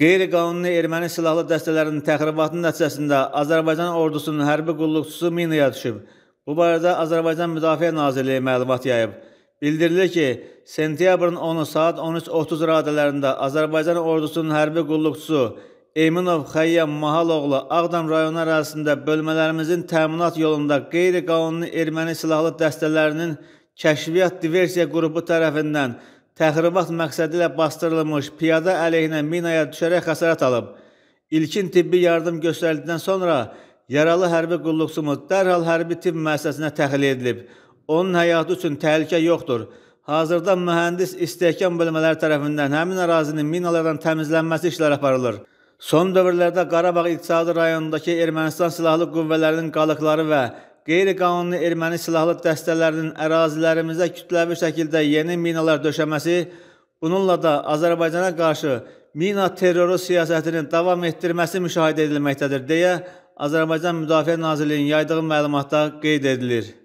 Qeyri-qanuni erməni silahlı dəstələrinin təxribatı nəticəsində Azərbaycan ordusunun hərbi qulluqçusu minaya düşüb. Bu barədə Azərbaycan Müdafiə Nazirliyi məlumat yayıb. Bildirilir ki, sentyabrın 10-u saat 13:30 radələrində Azərbaycan ordusunun hərbi qulluqçusu Eminov Xəyyam Mahaloğlu Ağdam rayonu ərazisində bölmələrimizin təminat yolunda qeyri-qanuni erməni silahlı dəstələrinin kəşfiyyat diversiya qrupu tərəfindən təxribat məqsədi ilə bastırılmış piyada əleyhinə minaya düşərək xəsarət alıb. İlkin tibbi yardım göstərildikdən sonra yaralı hərbi qulluqçumuz dərhal hərbi tibb müəssisəsinə təxliyə edilib. Onun həyatı üçün təhlükə yoxdur. Hazırda mühəndis istehkam bölmələri tərəfindən həmin ərazinin minalardan təmizlənməsi işləri aparılır. Son dövrlərdə Qarabağ iqtisadi rayonundakı Ermənistan silahlı qüvvələrinin qalıqları və qeyri-qanuni erməni silahlı dəstələrinin ərazilərimizdə kütləvi şəkildə yeni minalar döşəməsi, bununla da Azərbaycana qarşı mina terroru siyasətinin davam etdirməsi müşahidə edilməkdədir deyə Azərbaycan Müdafiə Nazirliyinin yaydığı məlumatda qeyd edilir.